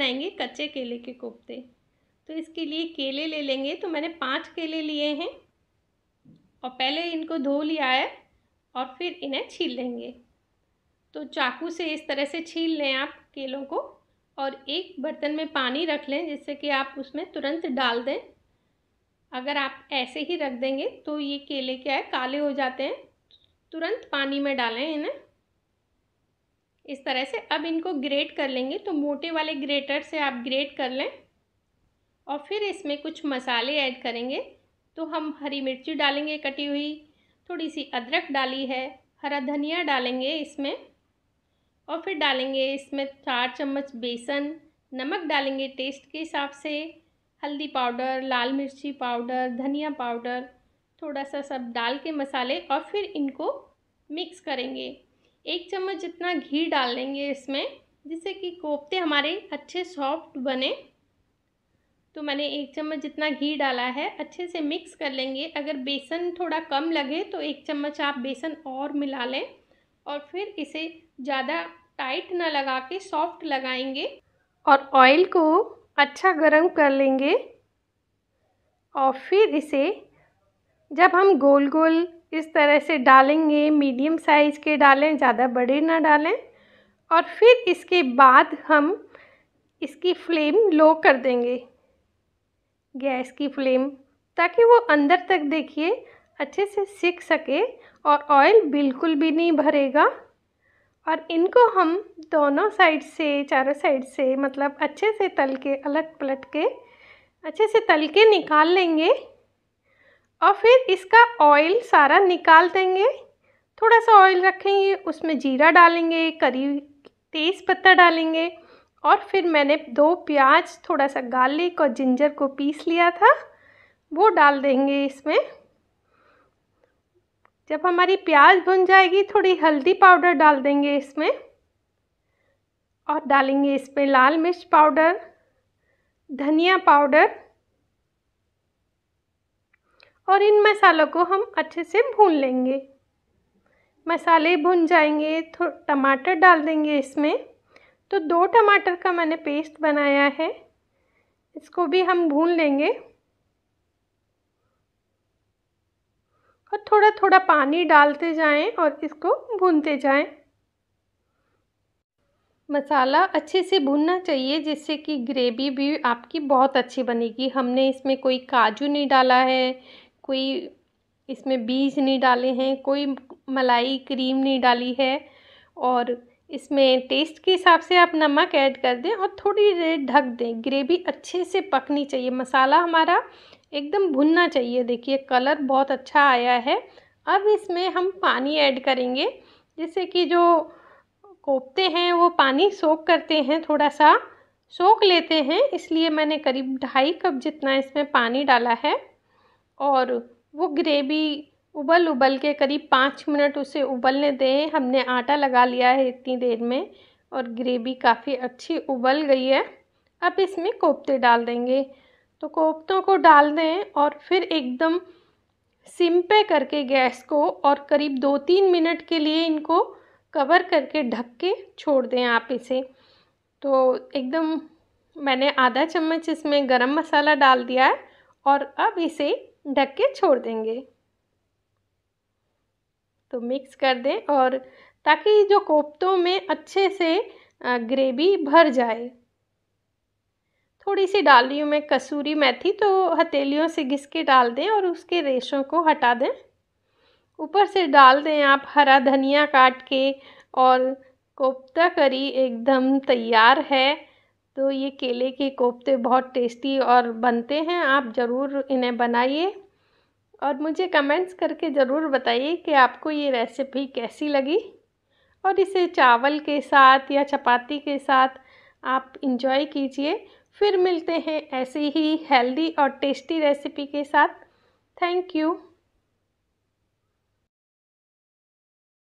बनाएंगे कच्चे केले के कोफ्ते तो इसके लिए केले ले लेंगे तो मैंने पाँच केले लिए हैं और पहले इनको धो लिया है और फिर इन्हें छील लेंगे तो चाकू से इस तरह से छील लें आप केलों को और एक बर्तन में पानी रख लें जिससे कि आप उसमें तुरंत डाल दें अगर आप ऐसे ही रख देंगे तो ये केले क्या है काले हो जाते हैं तुरंत पानी में डालें इन्हें इस तरह से अब इनको ग्रेट कर लेंगे तो मोटे वाले ग्रेटर से आप ग्रेट कर लें और फिर इसमें कुछ मसाले ऐड करेंगे तो हम हरी मिर्ची डालेंगे कटी हुई थोड़ी सी अदरक डाली है हरा धनिया डालेंगे इसमें और फिर डालेंगे इसमें चार चम्मच बेसन नमक डालेंगे टेस्ट के हिसाब से हल्दी पाउडर लाल मिर्ची पाउडर धनिया पाउडर थोड़ा सा सब डाल के मसाले और फिर इनको मिक्स करेंगे एक चम्मच जितना घी डाल लेंगे इसमें जिससे कि कोफ्ते हमारे अच्छे सॉफ्ट बने तो मैंने एक चम्मच जितना घी डाला है अच्छे से मिक्स कर लेंगे अगर बेसन थोड़ा कम लगे तो एक चम्मच आप बेसन और मिला लें और फिर इसे ज़्यादा टाइट ना लगा के सॉफ्ट लगाएंगे और ऑयल को अच्छा गर्म कर लेंगे और फिर इसे जब हम गोल गोल इस तरह से डालेंगे मीडियम साइज़ के डालें ज़्यादा बड़े ना डालें और फिर इसके बाद हम इसकी फ्लेम लो कर देंगे गैस की फ्लेम ताकि वो अंदर तक देखिए अच्छे से सीख सके और ऑयल बिल्कुल भी नहीं भरेगा और इनको हम दोनों साइड से चारों साइड से मतलब अच्छे से तल के अलट पलट के अच्छे से तल के निकाल लेंगे और फिर इसका ऑयल सारा निकाल देंगे थोड़ा सा ऑयल रखेंगे उसमें जीरा डालेंगे करी तेज़ पत्ता डालेंगे और फिर मैंने दो प्याज थोड़ा सा गार्लिक और जिंजर को पीस लिया था वो डाल देंगे इसमें जब हमारी प्याज भुन जाएगी थोड़ी हल्दी पाउडर डाल देंगे इसमें और डालेंगे इसमें लाल मिर्च पाउडर धनिया पाउडर और इन मसालों को हम अच्छे से भून लेंगे मसाले भुन जाएंगे तो टमाटर डाल देंगे इसमें तो दो टमाटर का मैंने पेस्ट बनाया है इसको भी हम भून लेंगे और थोड़ा थोड़ा पानी डालते जाएं और इसको भूनते जाएं मसाला अच्छे से भूनना चाहिए जिससे कि ग्रेवी भी आपकी बहुत अच्छी बनेगी हमने इसमें कोई काजू नहीं डाला है कोई इसमें बीज नहीं डाले हैं कोई मलाई क्रीम नहीं डाली है और इसमें टेस्ट के हिसाब से आप नमक ऐड कर दें और थोड़ी देर ढक दें ग्रेवी अच्छे से पकनी चाहिए मसाला हमारा एकदम भुनना चाहिए देखिए कलर बहुत अच्छा आया है अब इसमें हम पानी ऐड करेंगे जैसे कि जो कोफ्ते हैं वो पानी सोख करते हैं थोड़ा सा सोख लेते हैं इसलिए मैंने करीब ढाई कप जितना इसमें पानी डाला है और वो ग्रेवी उबल उबल के करीब पाँच मिनट उसे उबलने दें हमने आटा लगा लिया है इतनी देर में और ग्रेवी काफ़ी अच्छी उबल गई है अब इसमें कोफ्ते डाल देंगे तो कोफ्तों को डाल दें और फिर एकदम सिम पे करके गैस को और करीब दो तीन मिनट के लिए इनको कवर करके ढक के छोड़ दें आप इसे तो एकदम मैंने आधा चम्मच इसमें गरम मसाला डाल दिया है और अब इसे ढक के छोड़ देंगे तो मिक्स कर दें और ताकि जो कोफ्तों में अच्छे से ग्रेवी भर जाए थोड़ी सी हूँ मैं कसूरी मेथी तो हथेलियों से घिस के डाल दें और उसके रेशों को हटा दें ऊपर से डाल दें आप हरा धनिया काट के और कोफ्ता करी एकदम तैयार है तो ये केले के कोफ्ते बहुत टेस्टी और बनते हैं आप ज़रूर इन्हें बनाइए और मुझे कमेंट्स करके ज़रूर बताइए कि आपको ये रेसिपी कैसी लगी और इसे चावल के साथ या चपाती के साथ आप इंजॉय कीजिए फिर मिलते हैं ऐसे ही हेल्दी और टेस्टी रेसिपी के साथ थैंक यू